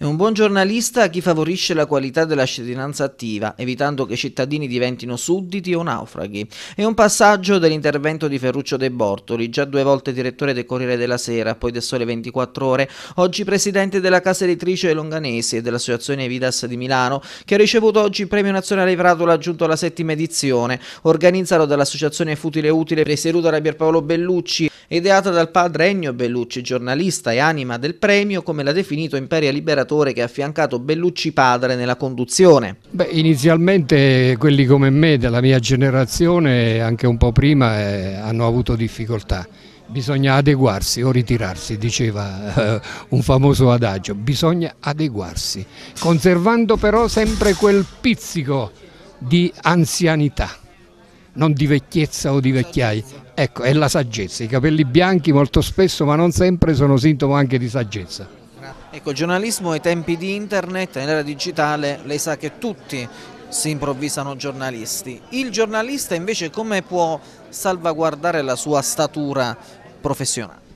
È un buon giornalista chi favorisce la qualità della cittadinanza attiva, evitando che i cittadini diventino sudditi o naufraghi. È un passaggio dell'intervento di Ferruccio De Bortoli, già due volte direttore del Corriere della Sera, poi del Sole 24 Ore, oggi presidente della casa editrice Longanesi e dell'associazione Evidas di Milano, che ha ricevuto oggi il premio nazionale Vratola aggiunto alla settima edizione, Organizzalo dall'associazione Futile Utile presieduta da Pierpaolo Bellucci Ideata dal padre Ennio Bellucci, giornalista e anima del premio, come l'ha definito Imperia Liberatore che ha affiancato Bellucci padre nella conduzione. Beh, inizialmente quelli come me della mia generazione, anche un po' prima, eh, hanno avuto difficoltà bisogna adeguarsi o ritirarsi, diceva eh, un famoso adagio, bisogna adeguarsi, conservando però sempre quel pizzico di anzianità non di vecchiezza o di vecchiaia, ecco, è la saggezza. I capelli bianchi molto spesso, ma non sempre, sono sintomo anche di saggezza. Ecco, giornalismo ai tempi di internet, nell'era digitale, lei sa che tutti si improvvisano giornalisti. Il giornalista invece come può salvaguardare la sua statura professionale?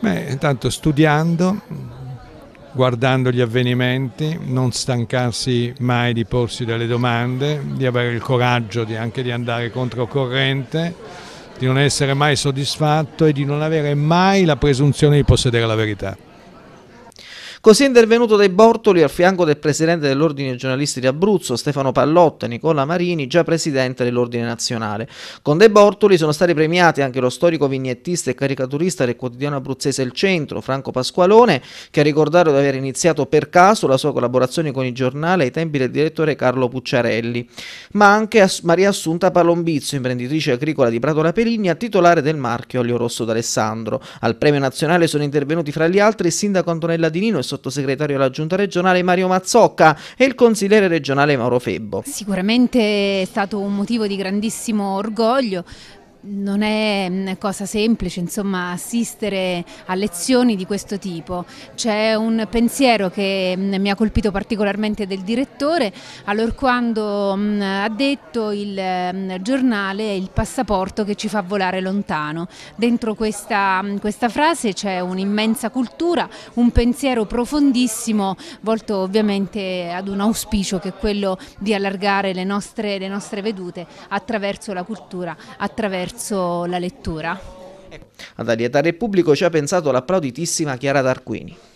Beh, intanto studiando, guardando gli avvenimenti, non stancarsi mai di porsi delle domande, di avere il coraggio di anche di andare controcorrente, di non essere mai soddisfatto e di non avere mai la presunzione di possedere la verità. Così è intervenuto dei Bortoli al fianco del presidente dell'Ordine dei giornalisti di Abruzzo, Stefano Pallotta, e Nicola Marini, già presidente dell'Ordine nazionale. Con dei Bortoli sono stati premiati anche lo storico vignettista e caricaturista del quotidiano abruzzese Il Centro, Franco Pasqualone, che ha ricordato di aver iniziato per caso la sua collaborazione con il giornale ai tempi del direttore Carlo Pucciarelli, ma anche Maria Assunta Palombizio, imprenditrice agricola di Prato La titolare del marchio Olio Rosso d'Alessandro. Al premio nazionale sono intervenuti fra gli altri il sindaco Antonella Di Nino e sottosegretario alla giunta regionale Mario Mazzocca e il consigliere regionale Mauro Febbo. Sicuramente è stato un motivo di grandissimo orgoglio non è mm, cosa semplice insomma, assistere a lezioni di questo tipo. C'è un pensiero che mm, mi ha colpito particolarmente del direttore, quando mm, ha detto il giornale è il passaporto che ci fa volare lontano. Dentro questa, questa frase c'è un'immensa cultura, un pensiero profondissimo volto ovviamente ad un auspicio che è quello di allargare le nostre, le nostre vedute attraverso la cultura, attraverso verso la lettura. Ad aiutare il pubblico ci ha pensato l'applauditissima Chiara Tarquini.